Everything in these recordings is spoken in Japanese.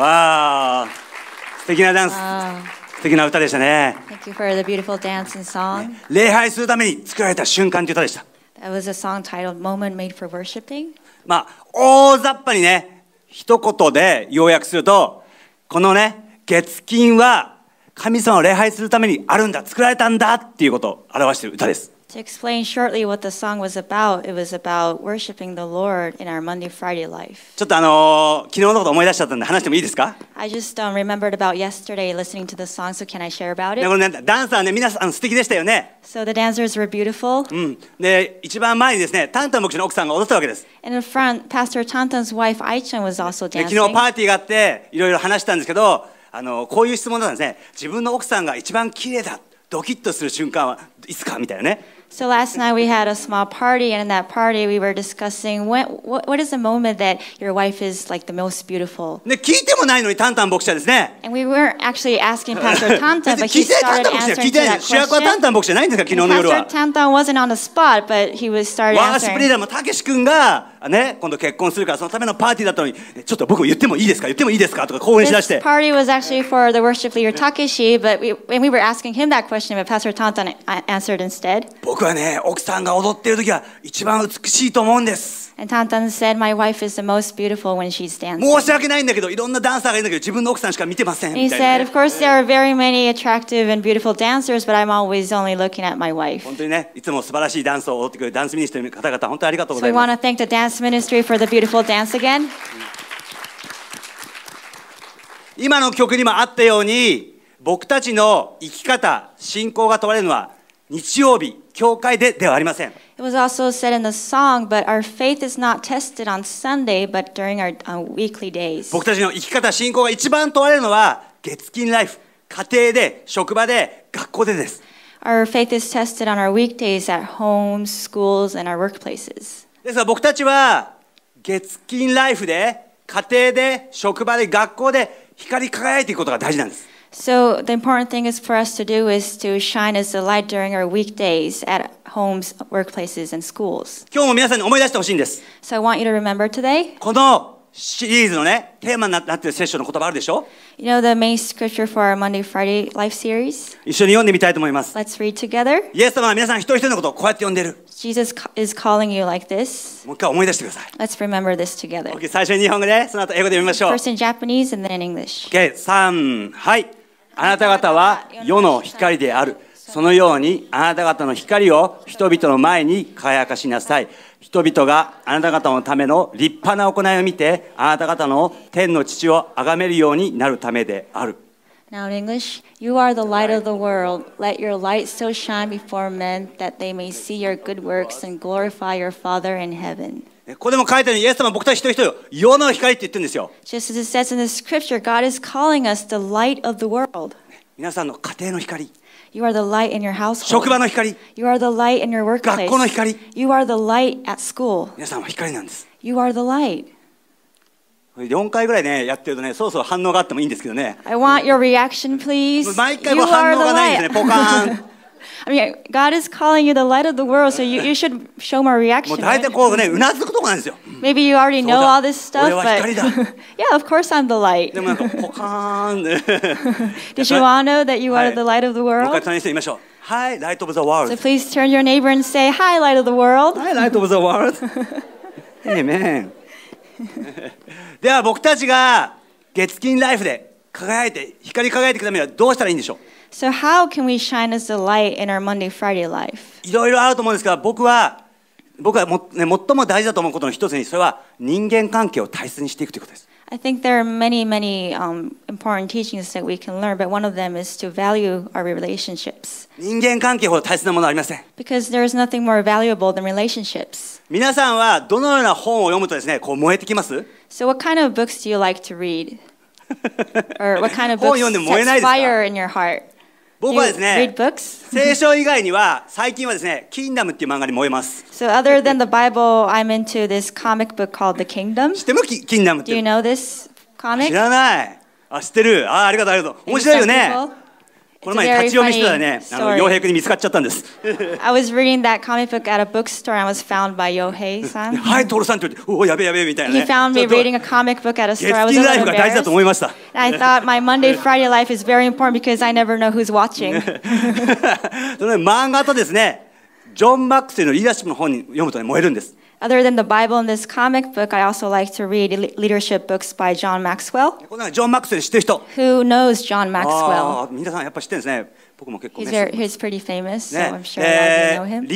わあ、素敵なダンス、素敵な歌でしたね。Thank you for the beautiful dance and song. 礼拝するために作られた瞬間という歌でした。That was a song titled Moment Made for Worshipping. まあ、大雑把にね、一言で要約すると、このね、月金は神様を礼拝するためにあるんだ、作られたんだっていうことを表している歌です。To explain shortly what the song was about, it was about worshiping the Lord in our Monday Friday life. ちょっとあのー、昨日のこと思い出しちゃったんで話してもいいですか I just、um, remembered about yesterday listening to the song, so can I share about it? ね、このね、ダンサーね、皆さん素敵でしたよね。So the dancers were beautiful. うん。で、一番前にですね、タンタン牧師の奥さんが踊ったわけです。And in front, Pastor Tantan's wife Aichan was also で、dancing. 昨日パーティーがあって、いろいろ話したんですけど、あのーこういう質問だったんですね。自分の奥さんが一番綺麗だ、ドキッとする瞬間はいつかみたいなね。So last night we had a small party, and in that party we were discussing what, what, what is the moment that your wife is like the most beautiful. And we weren't actually asking Pastor Tantan, but he started answering to that question. 主役はタンタン牧師じゃないんですか、昨日の夜は。Pastor Tantan wasn't on the spot, but he was started answering. ワースプリーダーもたけし君がね、今度結婚するからそのためのパーティーだったのに、ちょっと僕言ってもいいですか、言ってもいいですかとか興奮しだして。This party was actually for the worship leader Takeshi, but we, when we were asking him that question, but Pastor Tantan answered instead. 僕はね、奥さんが踊っている時は一番美しいと思うんです。And Tantan said, My wife is the most beautiful when she's dancing. 申し訳ないんだけど、いろんなダンサーがいるんだけど、自分の奥さんしか見てません。He said, Of course, there are very many attractive and beautiful dancers, but I'm always only looking at my wife. 本当にね、いつも素晴らしいダンスを踊ってくれるダンスミニストリーの方々、本当にありがとうございます。So we want to thank the dance ministry for the beautiful dance again. 今の曲にもあったように、僕たちの生き方、信仰が問われるのは、日曜日、教会でではありません。It was also said in the song, but our faith is not tested on Sunday, but during our、uh, weekly days. 僕たちの生き方、信仰が一番問われるのは、月金ライフ、家庭で、職場で、学校でです。Our faith is tested on our weekdays at homes, schools, and our workplaces. ですから僕たちは、月金ライフで、家庭で、職場で、学校で、光り輝いていくことが大事なんです。So the important thing is for us to do is to shine as a light during our weekdays at homes, workplaces, and schools. So I want you to remember today, このシリーズのね、テーマになってる聖書の言葉あるでしょ you know the main scripture for our Monday Friday Life series. 一緒に読んでみたいと思います。Let's read together. イエス様は皆さん一人一人のことをこうやって呼んでる。Jesus ca- is calling you like this. もう一回思い出してください。Let's remember this together. Okay, OK、最初に日本語で、その後英語で読みましょう。First in Japanese and then in English. Okay, OK、3、はい。あなた方は世の光である。そのようにあなた方の光を人々の前に輝かしなさい。人々があなた方のための立派な行いを見て、あなた方の天の父を崇めるようになるためである。Now in English, you are the light of the world. Let your light so shine before men that they may see your good works and glorify your Father in heaven. ここでも書いたように、イエス様僕たち一人一人、世の光って言ってるんですよ。Just as it says in the scripture, God is calling us the light of the world. 皆さんの家庭の光。You are the light in your household. 職場の光。You are the light in your workplace. 学校の光。You are the light at school. 皆さんは光なんです。You are the light. 4回ぐらいね、やってるとね、そろそろ反応があってもいいんですけどね。I want your reaction, please. 毎回も反応がないんですね、ポカーン。I mean, God is calling you the light of the world, so you, you should show more reaction. Maybe you already know all this stuff, but yeah, of course I'm the light. Did you all know that you are the light of the world? Hi, light of the world. So please turn your neighbor and say, Hi, light of the world. Hi, light of the world. Amen. では僕たちが月金ライフで輝いて光り輝いていくためにはどうしたらいいんでしょう so how can we shine as a light in our Monday Friday life? いろいろあると思うんですが、僕は僕はも、ね、最も大事だと思うことの一つに、それは人間関係を大切にしていくということです。I think there are many, many um, important teachings that we can learn, but one of them is to value our relationships. Because there is nothing more valuable than relationships. So what kind of books do you like to read? Or what kind of books 本読んで燃えないですか fire in your heart? 僕はですね、聖書以外には最近はですね、キンダムっていう漫画に燃えます。So other than the Bible, I'm into this comic book called The Kingdom. 知ってますキキンダムって。Do you know this comic? 知らない。あ、知ってる。あ、ありがとう、ありがとう。面白いよね。この前立ち読みしてたらね、あの洋平君に見つかっちゃったんです。I was reading that comic book at a bookstore and was found by Yohei さん。はい、トルさんって言って、おお、やべやべみたいな、ね。He found me reading a comic book at a store. I was a little embarrassed. 大事だと思いました。I thought my Monday, Friday life is very important because I never know who's watching. その漫画とですね、ジョン・マックスのリーダーシップの本に読むとね、燃えるんです。Other than the Bible and this comic book, I also like to read leadership books by John Maxwell. Who knows John Maxwell? He's, very, he's pretty famous, so i I'm sure you know him. the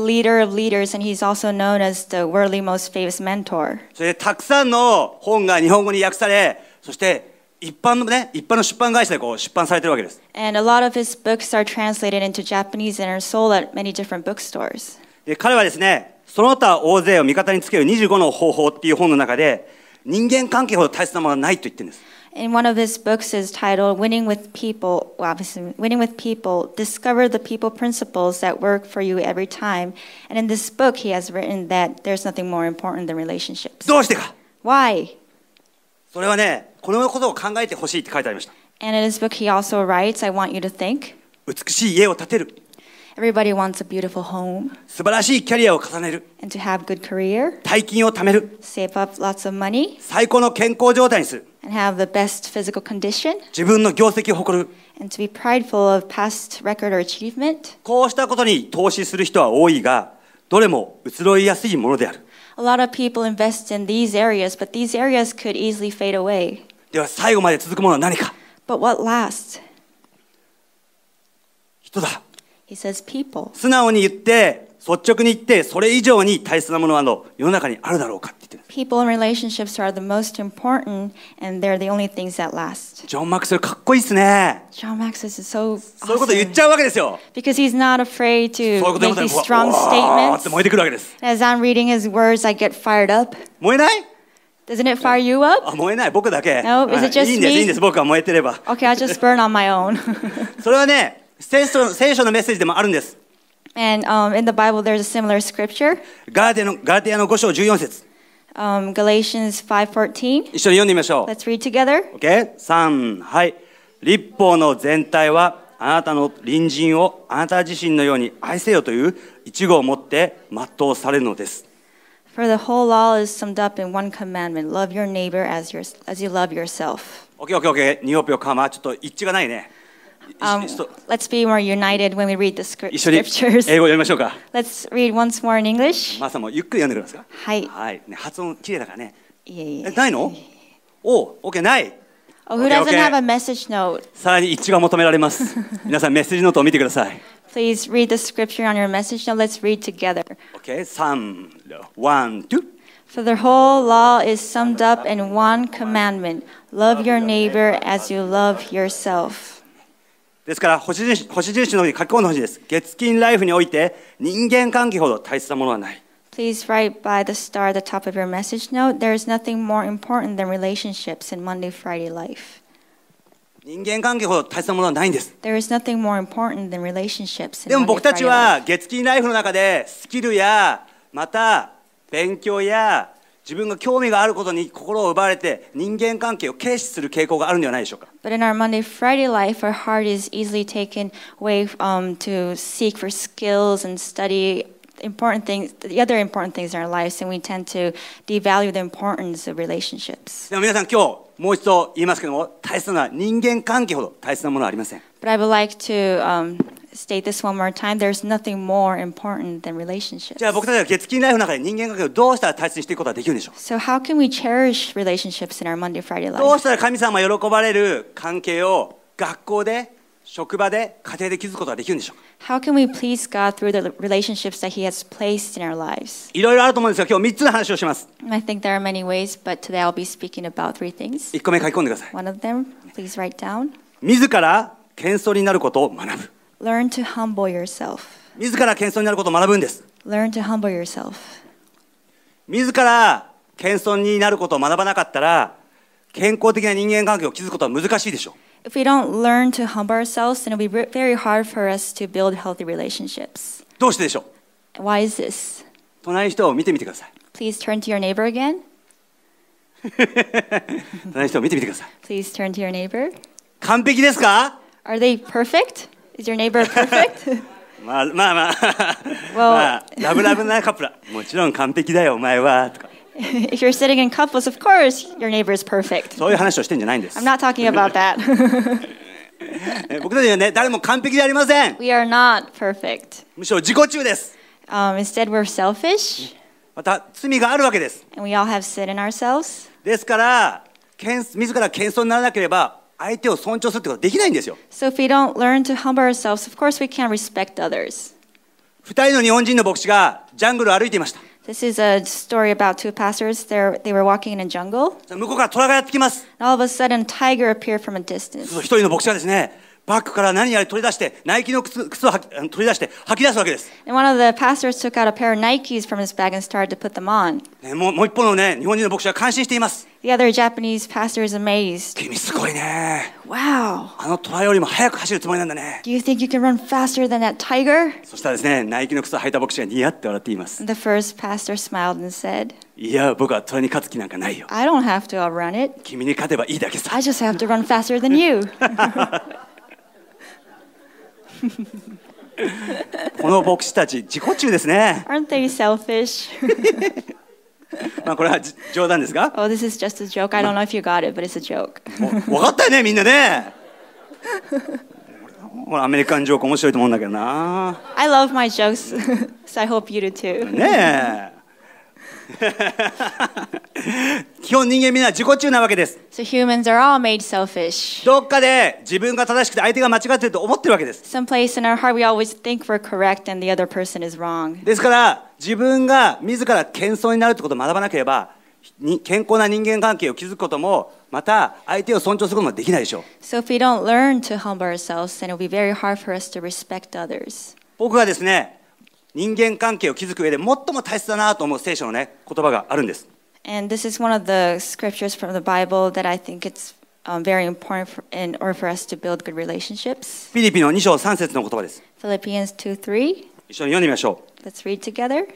leader of leaders, and he's also known as the worldly most famous mentor. それでたくさんの本が日本語に訳され、そして一般のね、一般の出版会社でこう出版されてるわけです。And a lot of his books are translated into Japanese and are sold at many different bookstores. で彼はですね、その他大勢を味方につける25の方法っていう本の中で、人間関係ほど大切なものはないと言ってるんです。In one of his books is titled Winning with People, well, Winning with People, Discover the People Principles that Work for You Every Time. And in this book, he has written that there's nothing more important than relationships. どうしてか Why? それはね、このことを考えてほしいって書いてありました。And in his book, he also writes, I want you to think. 美しい家を建てる。Everybody wants a beautiful home. 素晴らしいキャリアを重ねる。And to have good career. 大金を貯める。Save up lots of money. 最高の健康状態にする。And have the best physical condition. 自分の業績を誇る。And to be prideful of past record or achievement. こうしたことに投資する人は多いが、どれも移ろいやすいものである。a lot of people invest in these areas, but these areas could easily fade away. But what lasts? He says people. 素直に言って、率直に言ってそれ以上に大切なものはの世の中にあるだろうかって言ってる。ジョン・マックスかっこいいっすね。ジョン・マクス、s a w e s o e そういうこと言っちゃうわけですよ。a n t a f d to そういうこと make strong statements. って燃えてくるわけです。As I'm reading his words, I get fired up. 燃えない Doesn't it fire you up? あ燃えない、僕だけ。No, is it just いいんです、いいんです、僕は燃えてれば。それはね、聖書のメッセージでもあるんです。And um, in the Bible, there's a similar scripture. ガーデのガーディアの5章14節 Um, Galatians 5:14. 一緒に読んでみましょ Let's read together. う。OK? 3、はい。立法の全体は、あなたの隣人をあなた自身のように愛せよという一語を持って全うされるのです。For the whole law is summed up in one commandment: love your neighbor as your, as you love yourself. Okay, okay, okay. OKOKOK、ニオピオカマ、ちょっと一致がないね。um, let's be more united when we read the script, scriptures. Let's read once more in English. まあさんもゆっくり読んでください。はい。はい。ね、発音綺麗だからね。いえいえ。えないの？お、OK ない。Oh, who doesn't have a message note? さらに一致が求められます。皆さんメッセージノートを見てください。Please read the scripture on your message note. Let's read together. Okay, 三、one, two. For the whole law is summed up in one commandment: Love your neighbor as you love yourself. ですから星印星印のように書き込んでほしいです。月金ライフにおいて人間関係ほど大切なものはない。Please write by the star at the top of your message note. There is nothing more important than relationships in Monday Friday life. 人間関係ほど大切なものはないんです。There is nothing more important than relationships in でも僕たちは月金ライフの中でスキルやまた勉強や自分が興味があることに心を奪われて人間関係を軽視する傾向があるんではないでしょうか But in our Monday Friday life, our heart is easily taken away、um, to seek for skills and study important things, the other important things in our lives, and we tend to devalue the importance of relationships. でも皆さん今日もう一度言いますけども、大切な人間関係ほど大切なものはありません。But I would like to、um, state this one more time. There's nothing more important than relationships. じゃあ僕たちは月金ライフの中で人間関係をどうしたら大切にしていくことができるんでしょう So how can we cherish relationships in our Monday Friday どう life? したら神様が喜ばれる関係を学校で、職場で、家庭で築くことができるんでしょう How can we please God through the relationships that He has placed in our lives? いろいろあると思うんですが、今日3つの話をします。And I think there are many ways, but today I'll be speaking about three things. 1個目書き込んでください。One of them, please write down. 自ら謙遜になることを学ぶ。Learn to humble yourself. 自ら謙遜になることを学ぶんです。Learn to humble yourself. 自ら謙遜になることを学ばなかったら、健康的な人間関係を築くことは難しいでしょう。If we don't learn to humble ourselves, then it'll be very hard for us to build healthy relationships. どうしてでしょう Why is this? 隣の人を見てみてください。Please turn to your neighbor again. 隣の人を見てみてください。Please turn to your neighbor. 完璧ですか Are they perfect? Is your neighbor perfect? まあまあまあ、まあ、ラブラブなカップルもちろん完璧だよお前はとか If you're sitting in couples, of course your neighbor is perfect そういう話をしてんじゃないんです I'm not talking about that 僕たちはね誰も完璧でありません We are not perfect むしろ自己中です、um, Instead we're selfish また罪があるわけです And we all have sin in ourselves ですから自ら謙遜にならなければ相手を尊重するってことはできないんですよ。So if we don't learn to humble ourselves, of course we can't respect others. 二人の日本人の牧師がジャングルを歩いていました。This is a story about two pastors. They're, they were walking in a jungle. 向こうから虎がやってきます。And all of a sudden, tiger appeared from a distance. 一人の牧師がですね、バッグから何やら取り出して、ナイキの靴靴を取り出して吐き出すわけです。And one of the pastors took out a pair of Nikes from his bag and started to put them on. ね、もうもう一方のね、日本人の牧師は感心しています。The other Japanese pastor is amazed. 君すごいね。Wow. あの虎よりも速く走るつもりなんだね。Do you think you can run faster than that tiger? そしたらですね、ナイキの靴を履いた牧師がニヤって笑っています。The first pastor smiled and said, いや、僕は虎に勝つ気なんかないよ。I don't have to outrun it. 君に勝てばいいだけさ。I just have to run faster than you. この牧師たち自己中ですね。Aren't they selfish? まあこれは冗談ですが。Oh, this is just a joke. I don't know if you got it, but it's a joke. 分かったよね、みんなね。これアメリカンジョーク面白いと思うんだけどな。I love my jokes, so I hope you do too. ねえ。基本人間みんな自己中なわけです。どっかで自分が正しくて相手が間違ってると思ってるわけです。ですから自分が自ら謙遜になるってことを学ばなければ健康な人間関係を築くこともまた相手を尊重することもできないでしょう。僕はですね、人間関係を築く上で最も大切だなと思う聖書のね言葉があるんです。And this is one of the scriptures from the Bible that I think it's um, very important for, in order for us to build good relationships. フィリピンの2章3節の言葉です。Philippians 2:3. 一緒に読んでみましょう。Let's read together.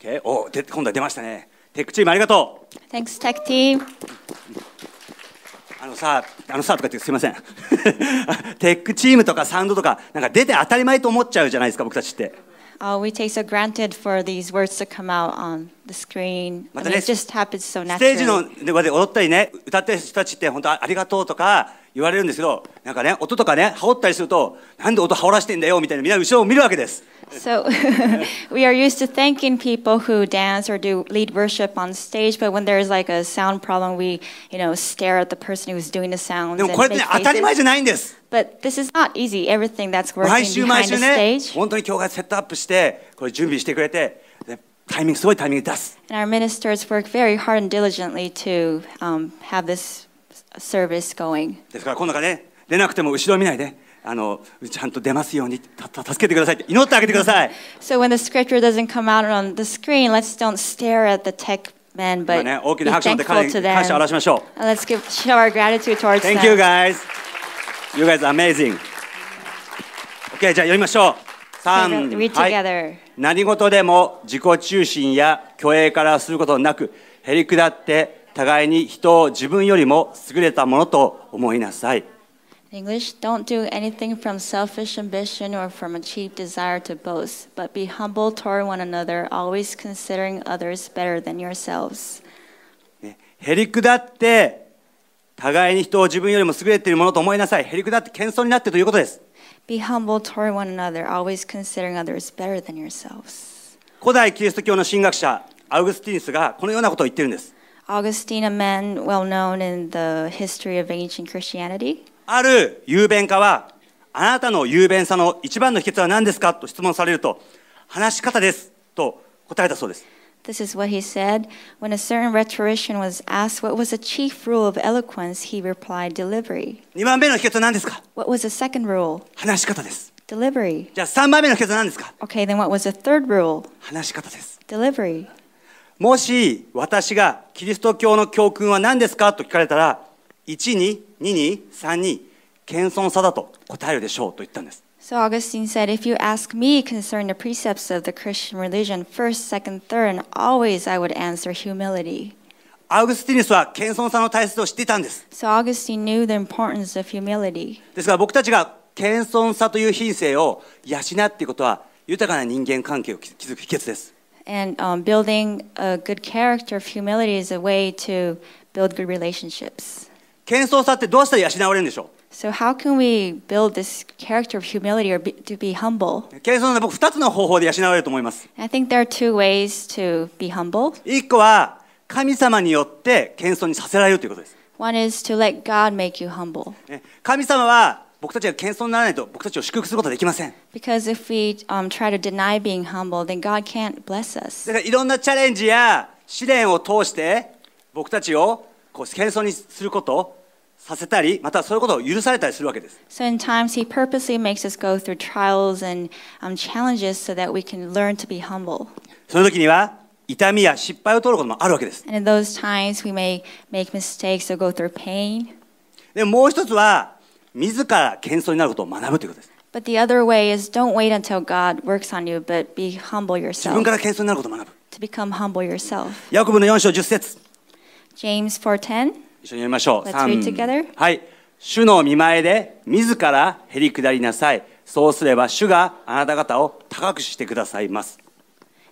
Okay. おで今度は出ましたね。テックチームありがとう。Thanks, Tech Team. あのさ、あのさとか言ってすみません。テックチームとかサウンドとか、なんか出て当たり前と思っちゃうじゃないですか、僕たちって。uh, we take so granted for these words to come out on the screen. またね、it ス just happens so テージ naturally. の場で踊ったりね、歌ってる人たちって本当ありがとうとか言われるんですけど、なんかね、音とかね、羽織ったりすると、なんで音羽織らしてんだよみたいな、みんな後ろを見るわけです。So we are used to thanking people who dance or do lead worship on stage, but when there's like a sound problem, we you know stare at the person who's doing the sound. But this is not easy. Everything that's working stage. The 毎週毎週ね、本当に教会セットアップして、これ準備してくれて、タイミングすごいタイミング出す。And our ministers work very hard and diligently to、um, have this service going. ですからこの中で、出なくても後ろ見ないで。あのちゃんと出ますように助けてくださいって祈ってあげてください。Man, b 大きな拍手で感謝を表しましょう。じゃ読みましょう。何事でも自己中心や虚栄からすることなく、減り下って互いに人自分よりも優れたものと思いなさい。English, don't do anything from selfish ambition or from a cheap desire to boast, but be humble toward one another, always considering others better than yourselves. へりくだって互いに人を自分よりも優れているものと思いなさい。へりくだって謙遜になってということです。Be humble toward one another, always considering others better than yourselves. 古代キリスト教の神学者アウグスティヌスがこのようなことを言ってるんです。Augustine, a man well known in the history of ancient Christianity, ある雄弁家は、あなたの雄弁さの一番の秘訣は何ですかと質問されると、話し方ですと答えたそうです。This is what he said. When a certain rhetorician was asked what was the chief rule of eloquence, he replied, delivery. 2番目の秘訣は何ですか What was the second rule? 話し方です。Delivery. じゃあ3番目の秘訣は何ですか Okay, then what was the third rule? 話し方です。Delivery. もし私がキリスト教の教訓は何ですかと聞かれたら、1に2に3に謙遜さだと答えるでしょうと言ったんです。So Augustine said, if you ask me concerning the precepts of the Christian religion, first, second, third, always I would answer humility. アウグスティヌスは謙遜さの大切を知っていたんです。So Augustine knew the importance of humility. ですから僕たちが謙遜さという品性を養っていくことは豊かな人間関係を築く秘訣です。And、um, building a good character of humility is a way to build good relationships. 謙遜さってどうしたら養われるんでしょう So how can we build this character of humility or be, to be humble? 謙遜は僕2つの方法で養われると思います。I think there are two ways to be humble. 1個は神様によって謙遜にさせられるということです。One is to let God make you humble. 神様は僕たちが謙遜にならないと僕たちを祝福することはできません。Because if we、um, try to deny being humble, then God can't bless us. だからいろんなチャレンジや試練を通して僕たちをこう謙遜にすることをさせたり、またそういうことを許されたりするわけです。So in times he purposely makes us go through trials and、um, challenges so that we can learn to be humble. その時には痛みや失敗を通ることもあるわけです。And in those times we may make mistakes or go through pain. でももう一つは、自ら謙遜になることを学ぶということです。But the other way is don't wait until God works on you, but be humble yourself. 自分から謙遜になることを学ぶ。To become humble yourself. ヤコブの4章10節。James 4:10. 一緒に読みましょう。Let's read together. はい。主の見前で自らへり下りなさい。そうすれば主があなた方を高くしてくださいます。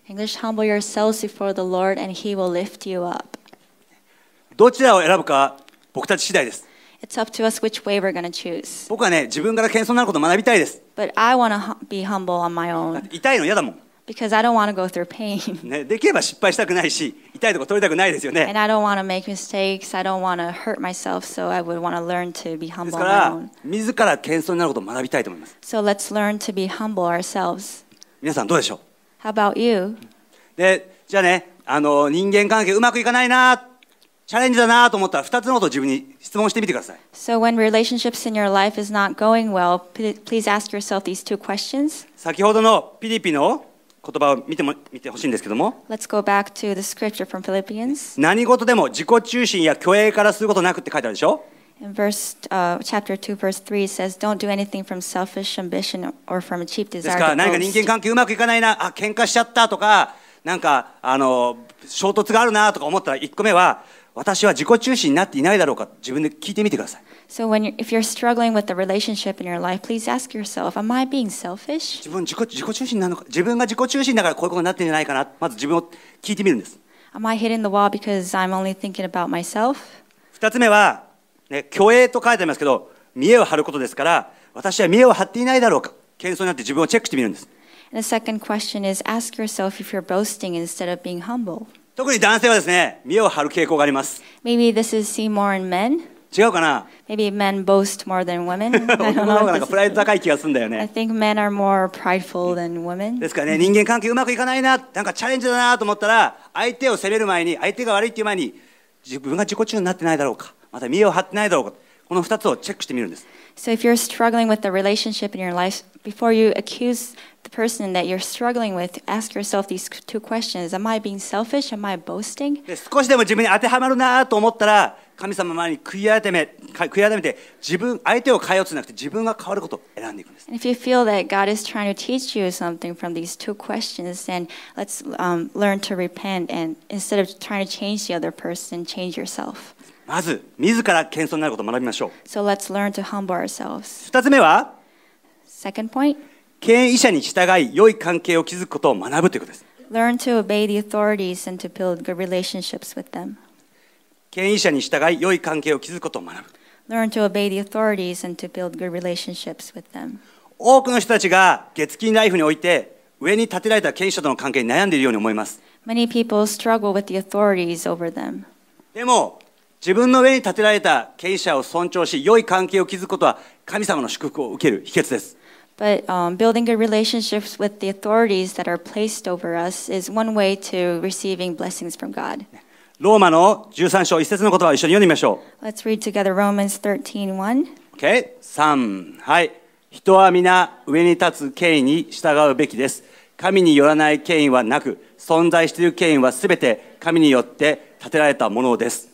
English, humble yourselves before the Lord and he will lift you up. どちらを選ぶか僕たち次第です。It's up to us which way we're going to choose. 僕はね、自分から謙遜になることを学びたいです。But I want to be humble on my own. 痛いの嫌だもん。Because I don't want to go through pain. ね、できれば失敗したくないし。痛いとこ取りたくないですよね。m y から、謙遜になることを学びたいと思います。皆さん、どうでしょうでじゃあねあの、人間関係うまくいかないな、チャレンジだなと思ったら、2つのことを自分に質問してみてください。先ほどのピリピの。言葉を見ても見てほしいんですけども何事でも自己中心や虚栄からすることなくって書いてあるでしょ v 何か人間関係うまくいかないなあ喧嘩しちゃったとかなんかあの衝突があるなとか思ったら1個目は私は自己中心になっていないだろうか自分で聞いてみてください。So when you're, if you're struggling with the relationship in your life, please ask yourself, am I being selfish? 自分自己自己中心なのか自分が自己中心だからこういうことになってんじゃないかなまず自分を聞いてみるんです。Am I hitting the wall because I'm only thinking about myself? 二つ目は、ね、虚栄と書いてありますけど、見栄を張ることですから、私は見栄を張っていないだろうか謙遜になって自分をチェックしてみるんです。And the second question is, ask yourself if you're boasting instead of being humble. 特に男性はですね、見栄を張る傾向があります。Maybe this is seen more in men. 違うかな Maybe men boast more than women. 女 の方がなんかプライド高い気がするんだよね。I think men are more prideful than women. ですからね、人間関係うまくいかないな、なんかチャレンジだなと思ったら、相手を責める前に、相手が悪いっていう前に、自分が自己中になってないだろうか、また見を張ってないだろうか。この2つをチェックしてみるんです。So if you're struggling with the relationship in your life, before you accuse the person that you're struggling with, ask yourself these two questions. Am I being selfish? Am I boasting? で少しでも自分に当てはまるなと思ったら、神様前に悔い改め、悔い改めて、自分、相手を変えようとじゃなくて、自分が変わることを選んでいくんです。If you feel that God is trying to teach you something from these two questions, then let's、um, learn to repent and instead of trying to change the other person, change yourself. まず、自ら謙遜になることを学びましょう。So let's learn to humble ourselves. 二つ目は、Second point, 権威者に従い、良い関係を築くことを学ぶということです。learn to obey the authorities and to build good relationships with them. 権威者に従い、良い関係を築くことを学ぶ。learn to obey the authorities and to build good relationships with them. 多くの人たちが月金ライフにおいて、上に立てられた権威者との関係に悩んでいるように思います。Many people struggle with the authorities over them. でも、自分の上に立てられた権威者を尊重し、良い関係を築くことは神様の祝福を受ける秘訣です。But um, building good relationships with the authorities that are placed over us is one way to receiving blessings from God. ローマの13章1節の言葉を一緒に読んでみましょう。Let's read together Romans 13:1. Okay. 3はい。人は皆上に立つ権威に従うべきです。神によらない権威はなく、存在している権威はすべて神によって立てられたものです。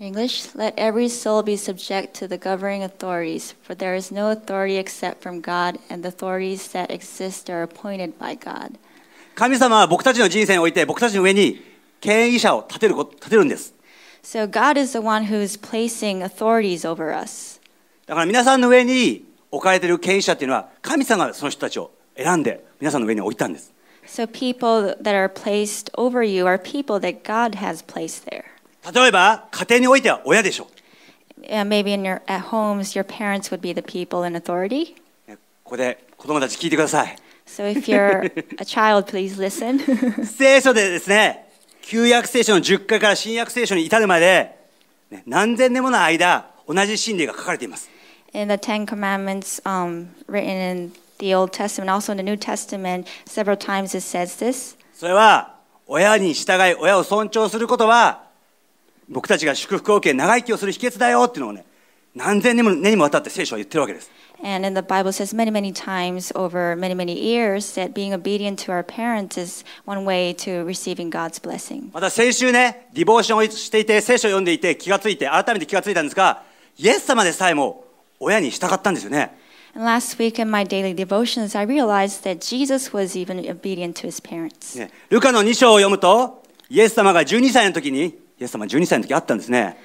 English, let every soul be subject to the governing authorities, for there is no authority except from God, and the authorities that exist are appointed by God. 神様は僕たちの人生において僕たちの上に経営者を立てる立てるんです。So God is the one who is placing authorities over us. だから皆さんの上に置かれている経営者というのは神様がその人たちを選んで皆さんの上に置いたんです。So people that are placed over you are people that God has placed there. 例えば家庭においては親でしょう。Yeah, maybe in your at homes, your parents would be the people in authority. ここで子供たち聞いてください。So if you're a child, please listen. 聖書でですね、旧約聖書の10回から新約聖書に至るまで、ね、何千年もの間、同じ真理が書かれています。In the Ten Commandments、um, written in the Old Testament, also in the New Testament, several times it says this. それは、親に従い、親を尊重することは、僕たちが祝福を受け長生きをする秘訣だよっていうのをね何千年も年にもわたって聖書は言ってるわけです。And in the Bible says many, many times over many, many years that being obedient to our parents is one way to receiving God's blessing. また先週ね、ディボーションをしていて、聖書を読んでいて、気がついて、改めて気がついたんですが、イエス様でさえも親に従ったんですよね。And last week in my daily devotions, I realized that Jesus was even obedient to his parents. ね、ルカの2章を読むと、イエス様が12歳の時に、イエス様12歳の時あったんですね。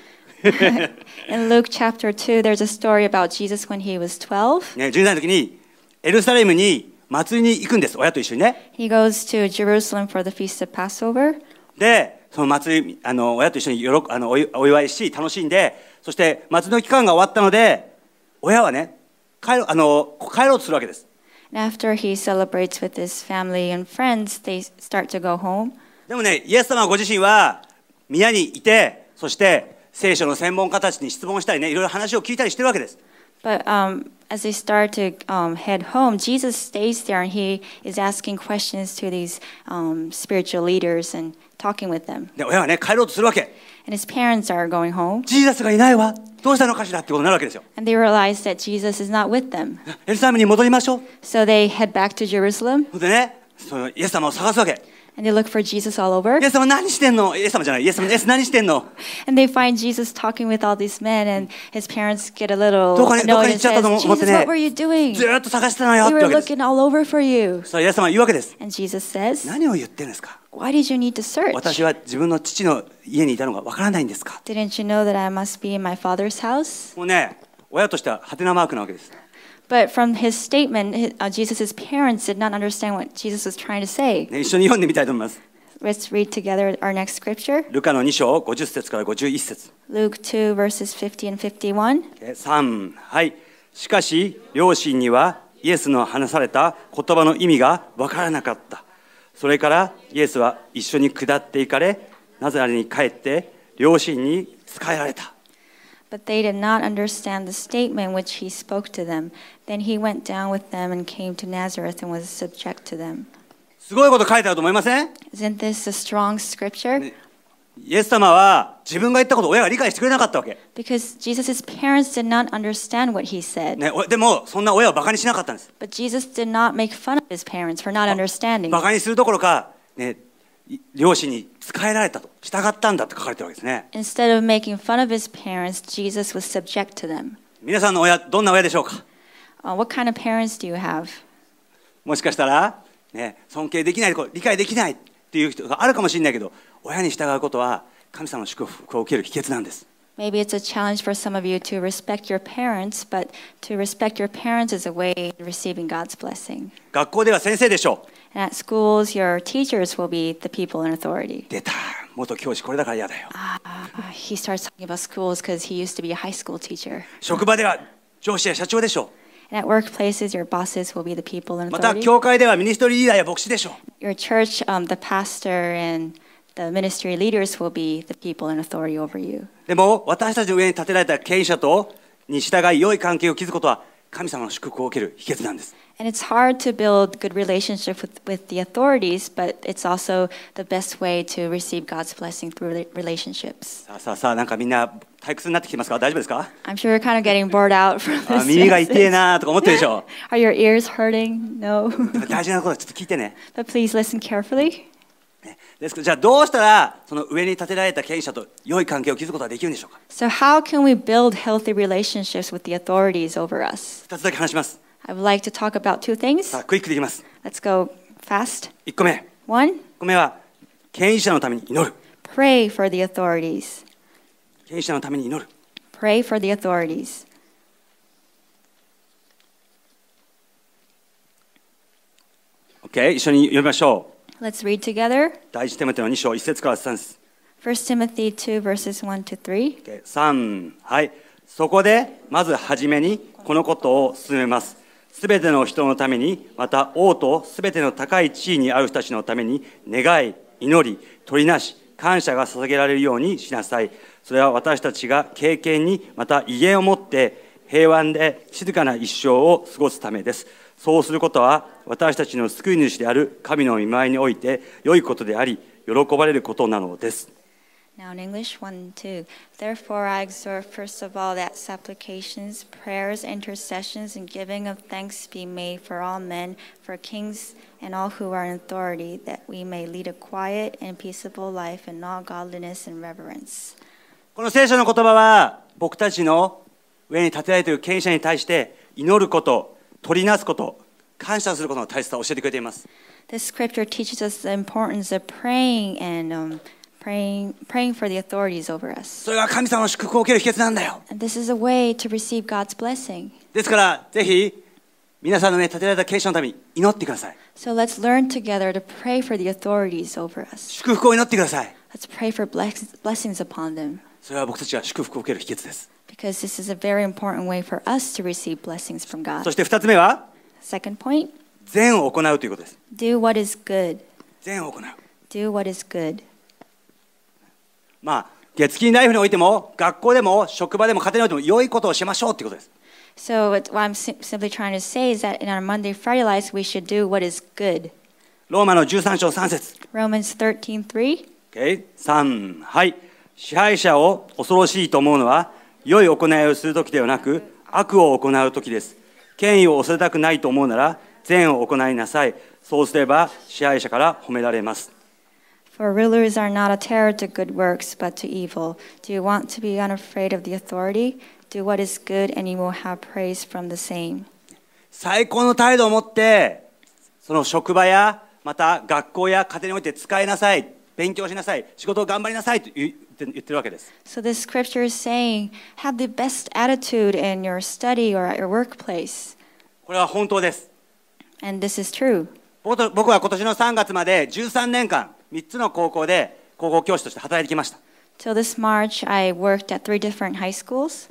In Luke chapter 2, there's a story about Jesus when he was 12. ね、12歳の時にエルサレムに祭りに行くんです、親と一緒にね。He goes to Jerusalem for the feast of Passover. で、その祭り、あの親と一緒によろあのお祝いし、楽しんで、そして祭りの期間が終わったので、親はね、帰ろあの帰ろうとするわけです。After he celebrates with his family and friends, they start to go home. でもね、イエス様ご自身は皆にいて、そして聖書の専門家たちに質問したりね、いろいろ話を聞いたりしてるわけです。But, um, as they start to um, head home, Jesus stays there and he is asking questions to these um, spiritual leaders and talking with them. で、親はね、帰ろうとするわけ。And his parents are going home. ジーザスがいないわ。どうしたのかしらってことになるわけですよ。And they realize that Jesus is not with them. エルサレムに戻りましょう。So they head back to Jerusalem. でね、そのイエス様を探すわけ。And they look for Jesus all over. イエス様何してんのイエス様じゃない。イエス様イエス何してんの And they find Jesus talking with all these men, and his parents get a little annoyed and says, Jesus, what were you doing? We were looking all over for you. And Jesus says, 何を言ってんですか Why did you need to search? did Didn't you know that I must be in my father's house? もうね、親としてはハテナマークなわけです。But from his statement, his, uh, Jesus' parents did not understand what Jesus was trying to say. ね、一緒に読んでみたいと思います。Let's read together our next scripture. ルカの2章50節から51節。Luke 2 verses 50 and 51. 3はい。しかし、両親にはイエスの話された言葉の意味がわからなかった。それからイエスは一緒に下っていかれ、ナザレに帰って両親に仕えられた。But they did not understand the statement which he spoke to them. Then he went down with them and came to Nazareth and was subject to them. is Isn't this a strong scripture? イエス様は自分が言ったことを親が理解してくれなかったわけ。Because Jesus' parents did not understand what he said. ね、おでも、そんな親をバカにしなかったんです。But Jesus did not make fun of his parents for not understanding. バカにするどころか、ね、両親に仕えられたと、従ったんだと書かれてるわけですね。Instead of making fun of his parents, Jesus was subject to them. 皆さんの親、どんな親でしょうか、uh, What kind of parents do you have? もしかしたら、ね、尊敬できない、理解できないっていう人があるかもしれないけど、親に従うことは神様の祝福を受ける秘訣なんです。Maybe it's a challenge for some of you to respect your parents, but to respect your parents is a way of receiving God's blessing. 学校では先生でしょう。And at schools, your teachers will be the people in authority. 出た元教師これだから嫌だよ。Ah, he starts talking about schools because he used to be a high school teacher. 職場では上司や社長でしょ And at workplaces, your bosses will be the people in う。また authority. 教会ではミニストリーリーダーや牧師でしょう。Your church, um, the pastor and the ministry leaders will be the people in authority over you. でも私たちの上に立てられた権威者とに従い良い関係を築くことは神様の祝福を受ける秘訣なんです。And it's hard to build good relationship with, with the authorities, but it's also the best way to receive God's blessing through relationships. i I'm sure you're kind of getting bored out from this Are your ears hurting? No. But please listen carefully. ねですけどじゃあどうしたらその上に立てられた権威者と良い関係を築くことができるんでしょうか So, how can we build healthy relationships with the authorities over us? I would like to talk about two things. さあ、クイックでいきます。Let's go fast. 1個目。One, 1個目は、権威者のために祈る。pray for the authorities. 権威者のために祈る。Pray for the authorities. オッケー一緒に読みましょう。Let's read together 第一テモテの2章、1節から3節。1 Timothy 2, verses 1 to 3. 3はいそこでまず初めにこのことを進めますすべての人のために、また王とすべての高い地位にある人たちのために、願い、祈り、取りなし、感謝が捧げられるようにしなさい。それは私たちが経験に、また威厳を持って、平和で静かな一生を過ごすためです。そうすることは、私たちの救い主である神の見舞いにおいて良いことであり、喜ばれることなのです。Now in English, 1 2. Therefore, I exhort first of all that supplications, prayers, intercessions, and giving of thanks be made for all men, for kings and all who are in authority, that we may lead a quiet and peaceable life in all godliness and reverence. この聖書の言葉は、僕たちの上に立てられている権威者に対して祈ること、取りなすこと、感謝することの大切さを教えてくれています。This scripture teaches us the importance of praying and、um, praying, praying for the authorities over us. それが神様の祝福を受ける秘訣なんだよ。And this is a way to receive God's blessing. So let let's learn together to pray for the authorities over us. let us pray for blessings upon them. それは僕たちが祝福を受ける秘訣です。Because this is a very important way for us to receive blessings from God. Second point, Do what is good. Do what is good. まあ、月金ライフにおいても、学校でも、職場でも、家庭においても、良いことをしましょうということです。So, what I'm simply trying to say is that in our Monday, Friday lives, we should do what is good. ローマの13章3節 Romans 13:3 okay. 3はい。支配者を恐ろしいと思うのは、良い行いをするときではなく、悪を行うときです。権威を恐れたくないと思うなら、善を行いなさい。そうすれば支配者から褒められます。For rulers are not a terror to good works, but to evil. Do you want to be unafraid of the authority? Do what is good, and you will have praise from the same. 最高の態度を持って、その職場や、また学校や家庭において使いなさい、勉強しなさい、仕事を頑張りなさいと言って言ってるわけです。So the scripture is saying, have the best attitude in your study or at your workplace. これは本当です。And this is true. 僕は今年の3月まで13年間、3つの高校で高校教師として働いてきました。Till this March, I worked at three different high schools.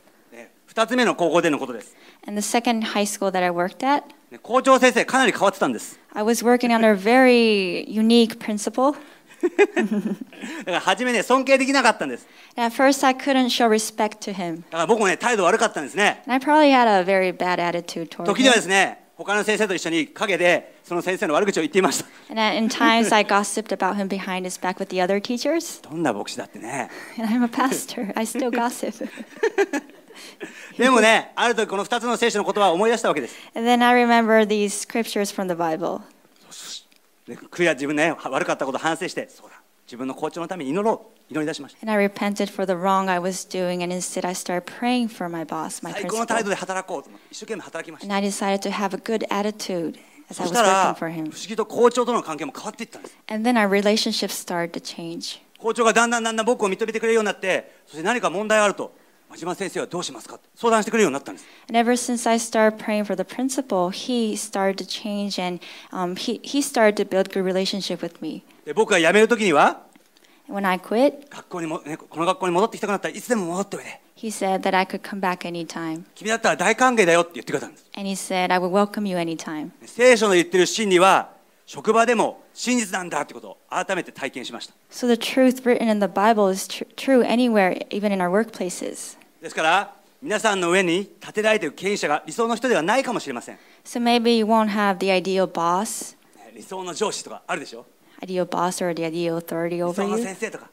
2つ目の高校でのことです。And the second high school that I worked at, 校長先生、かなり変わってたんです。I was working under a very unique principle. だから初めね、尊敬できなかったんです。At first, I couldn't show respect to him. だから僕もね、態度悪かったんですね。And I probably had a very bad attitude toward him. 時にはですね、他の先生と一緒に陰でその先生の悪口を言っていました。どんな牧師だってね。でもね、ある時この2つの聖書の言葉を思い出したわけです。クリア自分ね、悪かったことを反省して、そうだ。自分の好調のために祈ろう祈り出しました。And I repented for the wrong I was doing, and instead I started praying for my boss, my 最高の態度 principal. で働こうと一生懸命働きました。And I decided to have a good attitude as I was した working for him. 不思議と校長との関係も変わっていったんです。And then our relationship started to change. 校長がだんだんだんだん僕を認めてくれるようになって、そして何か問題があると島先生はどうしますか相談してくれるようになったんです。And ever since I started praying for the principal, he started to change and、um, he, he started to build good relationship with me. で僕が辞めるときには When I quit, 学校にも、ね、この学校に戻ってきたくなったらいつでも戻っておいで。He said that I could come back anytime. 君だったら大歓迎だよって言ってくれたんです。And he said, I would welcome you anytime. 聖書の言ってる真理は職場でも真実なんだってことを改めて体験しました。So the truth written in the Bible is tr true anywhere, even in our workplaces. ですから皆さんの上に立てられている権威者が理想の人ではないかもしれません。So maybe you won't have the ideal boss. 理想の上司とかあるでしょ Ideal boss or the ideal authority over 理想の先生とか。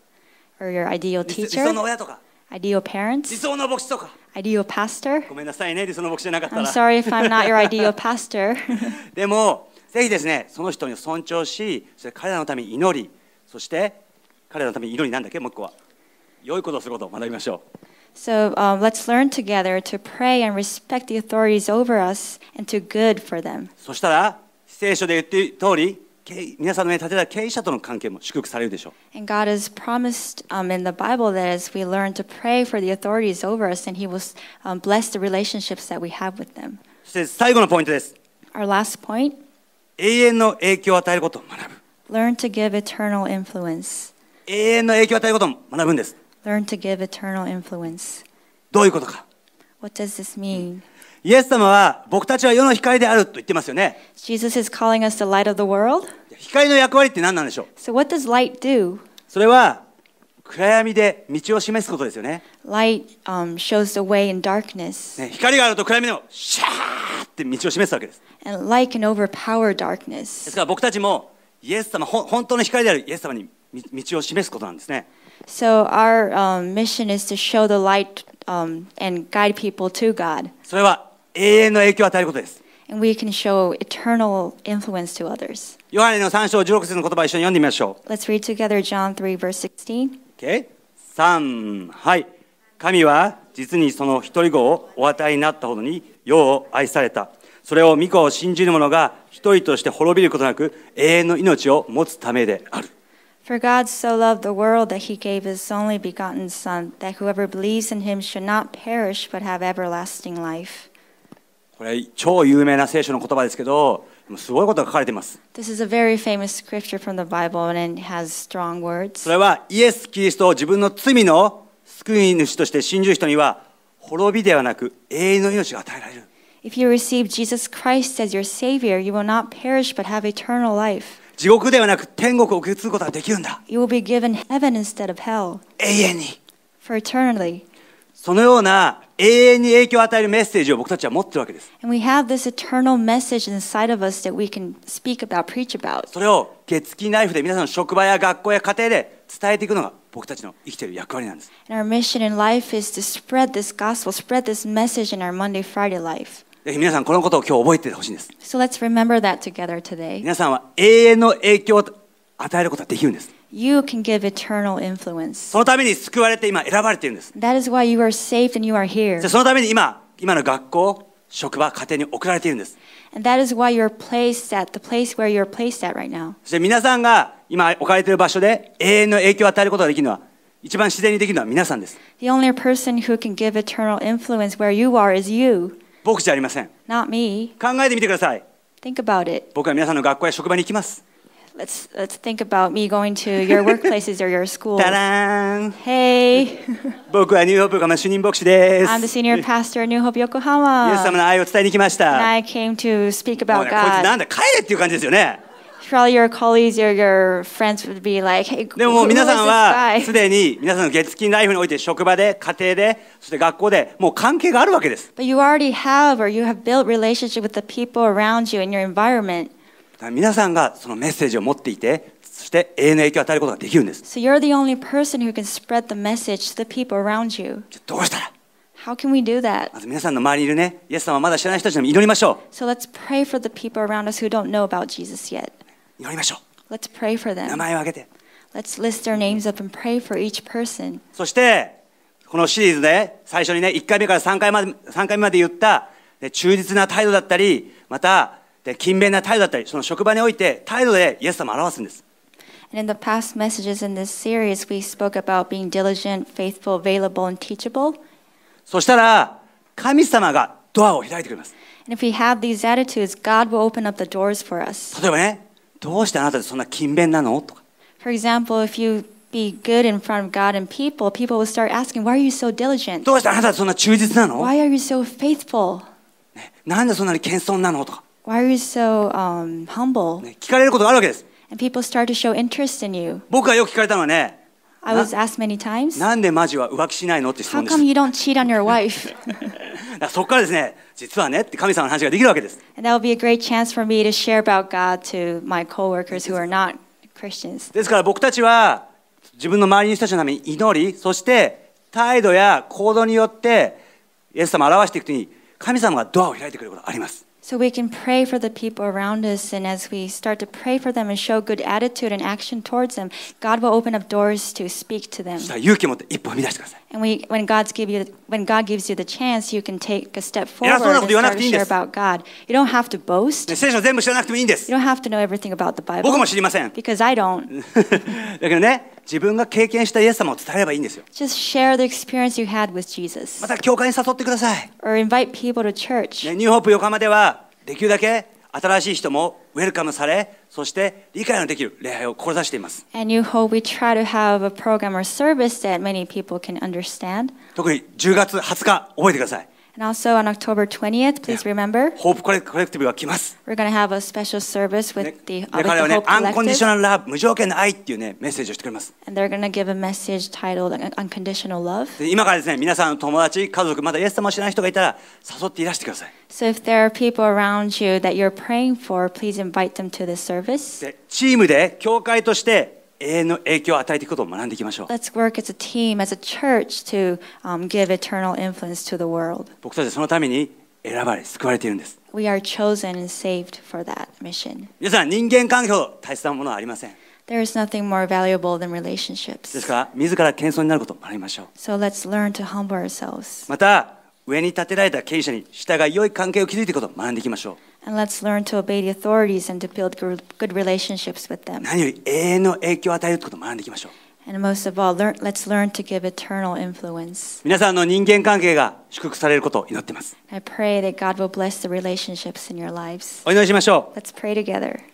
Or your ideal teacher. 理想の親とか。Ideal parents. 理想の牧師とか。Ideal pastor. ごめんなさいね、理想の牧師じゃなかったら。I'm sorry if I'm not your ideal pastor. でも、ぜひですね、その人に尊重し、それ彼らのために祈り、そして彼らのために祈りなんだっけ、もう一個は。良いことをすることを学びましょう。So um, let's learn together to pray and respect the authorities over us and do good for them. そしたら聖書で言って通り皆さんの目に立てた経営者との関係も祝福されるでしょう。And God has um, in the Bible that as we learn to pray for the authorities over us, and He um, bless the relationships that we have with そして最後のポイントです。Our last point: 永遠の影響を与えることを学ぶ。Learn to give eternal influence. Learn to give eternal influence. どういうことか What does this mean? イエス様は僕たちは世の光であると言ってますよね。Jesus is calling us the light of the world. 光の役割って何なんでしょう So what does light do? それは暗闇で道を示すことですよね。Light、um, shows the way in darkness. ね光があると暗闇でもシャーって道を示すわけです。And light can overpower で darkness. すから僕たちもイエス様、ほん本当の光であるイエス様に道道を示すことなんですね。So our um, mission is to show the light um, and guide people to God. それは永遠の影響を与えることです。And we can show eternal influence to others. の3章16節の言葉を一緒に読んでみましょ Let's read together John 3, verse 16. う。Okay? 3、はい。神は実にその一人子をお与えになったほどによう愛された。それを御子を信じる者が一人として滅びることなく永遠の命を持つためである。For God so loved the world that he gave his only begotten Son, that whoever believes in him should not perish but have everlasting life. これ超有名な聖書の言葉ですけど、すごいことが書かれています。This is a very famous scripture from the Bible and it has strong words. you receive Jesus Christ as your Savior, you will not perish but have eternal life. 地獄ではなく天国を受け継ぐことができるんだ。You will be given heaven instead of hell 永遠に。for eternity. そのような永遠に影響を与えるメッセージを僕たちは持っているわけです。And we have this eternal message inside of us that we can speak about, preach about. それを月金ナイフで皆さんの職場や学校や家庭で伝えていくのが僕たちの生きている役割なんです。And our mission in life is to spread this gospel, spread this message in our Monday, Friday life. ぜひ皆さんこのことを今日覚えてほしいんです。So、let's remember that together today. 皆さんは永遠の影響を与えることができるんです。You can give eternal influence. そのために救われて今選ばれているんです。That is why you are saved and you are here. そのために今、今の学校、職場、家庭に送られているんです。And that is why you're placed at the place where you're placed at right now. そして皆さんが今置かれている場所で永遠の影響を与えることができるのは一番自然にできるのは皆さんです。The only person who can give eternal influence where you are is you. 僕じゃありません。Not me. 考えてみてください。Think about it. 僕は皆さんの学校や職場に行きます。Let's, let's think about me going to your workplaces or your schools. たらーん hey! 僕はニューホープ横浜主任牧師です。I'm the senior pastor at New Hope Yokohama. イエス様の愛を伝えに来ました。And I came to speak about もう、ね、God. こいつなんだ、帰れっていう感じですよね。probably your colleagues or your friends would be like, hey, でももう皆さんはすでに皆さんの月金ライフにおいて職場で家庭でそして学校でもう関係があるわけです。But you already have or you have built relationship with the people around you in your environment. 皆さんがそのメッセージを持っていて、そして永遠の影響を与えることができるんです。So you're the only person who can spread the message to the people around you. どうしたら How can we do that? まず皆さんの周りにいるね、イエス様をまだ知らない人たちにも祈りましょう。So let's pray for the people around us who don't know about Jesus yet. 祈りましょう。pray for them. 名前を挙げて。Let's list their names up and pray for each person. そして、このシリーズで、最初にね、1回目から3回まで ,3 回目まで言った、忠実な態度だったり、また、で勤勉な態度だったり、その職場において、態度でイエス様を表すんです。And in the past messages in this series, we spoke about being diligent, faithful, available, and teachable. そしたら、神様がドアを開いてくれます。And if we have these attitudes, God will open up the doors for us. 例えばね、どうしてあなたってそんな勤勉なのとか。For example, if you be good in front of God and people, people will start asking, Why are you so diligent? どうしてあなたってそんな忠実なの Why are you so faithful? ねなんでそんなに謙遜なのとか。Why are you so um, humble? ね聞かれることがあるわけです。And people start to show interest in you. 僕がよく聞かれたのはね、I was a s k many times, なんでマジは浮気しないのって質問です。How come you don't cheat on your wife? だそこからですね、実はねって神様の話ができるわけです。ですから僕たちは自分の周りの人たちのために祈り、そして態度や行動によって、イエス様を表していくときに神様がドアを開いてくることがあります。So we can pray for the people around us, and as we start to pray for them and show good attitude and action towards them, God will open up doors to speak to them. And we, when, God's give you, when God gives you the chance, you can take a step forward and start to share about God. You don't have to boast. You do not have to know everything about the Bible Because I don't. だけどね、自分が経験したイエス様を伝えればいいんですよ。また教会に誘ってください。ニューホープ横浜では、できるだけ新しい人もウェルカムされ、そして理解のできる礼拝を志しています。特に10月20日、覚えてください。And also on October 20th, please remember, we are going to have a special service with the, Hope Collective. they they're going to give a message titled Unconditional Love. で今からですね、皆さんの友達、家族、まだイエス様を知らない人がいたら、誘っていらしてください。So if there are people around you that you're praying for, please invite them to this service. でチームで、教会として、永遠の影響を与えていくことを学んでいきましょう。Let's work as a team, as a church, to、um, give eternal influence to the world. 僕たちはそのために選ばれ、救われているんです。We are chosen and saved for that mission. 皆さん、人間関係を大切なものはありません。There is nothing more valuable than relationships. ですから、自ら謙遜になることを学びましょう。So let's learn to humble ourselves. また、上に立てられた経営者に従い良い関係を築いていくことを学んでいきましょう。And let's learn to obey the authorities and to build good relationships with them. And most of all, learn, let's learn to give eternal influence. I pray that God will bless the relationships in your lives. let us pray together.